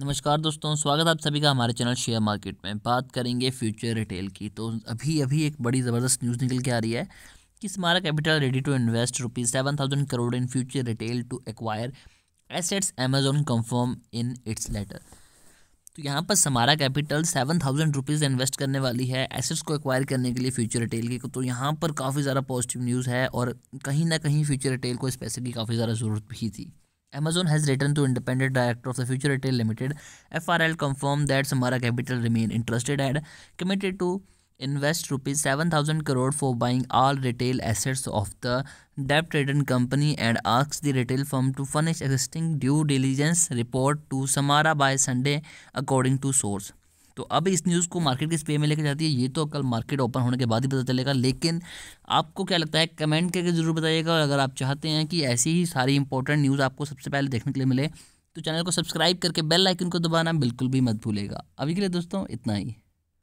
नमस्कार दोस्तों स्वागत आप सभी का हमारे चैनल शेयर मार्केट में बात करेंगे फ्यूचर रिटेल की तो अभी अभी एक बड़ी ज़बरदस्त न्यूज़ निकल के आ रही है कि Samara capital ready to invest rupees seven thousand crore in Future Retail to acquire assets Amazon confirm in its letter तो यहाँ पर Samara capital seven thousand rupees invest करने वाली है एसेट्स को एक्वायर करने के लिए फ्यूचर रिटेल की तो यहाँ पर काफ़ी ज़्यादा पॉजिटिव न्यूज़ है और कहीं ना कहीं फ्यूचर रिटेल को इस पैसे की काफ़ी ज़्यादा ज़रूरत भी थी Amazon has written to independent director of the Future Retail Limited, FRL, confirmed that Samara Capital remain interested and committed to invest rupees 7000 crore for buying all retail assets of the debt-ridden company and asks the retail firm to furnish existing due diligence report to Samara by Sunday according to source. तो अब इस news को market किस पे में लेकर जाती है ये तो कल मार्केट ओपन होने के बाद ही पता चलेगा लेकिन आपको क्या लगता है कमेंट करके ज़रूर बताइएगा और अगर आप चाहते हैं कि ऐसी ही सारी इंपॉर्टेंट न्यूज़ आपको सबसे पहले देखने के लिए मिले तो चैनल को सब्सक्राइब करके बेल आइकन को दबाना बिल्कुल भी मत भूलेगा अभी के लिए दोस्तों इतना ही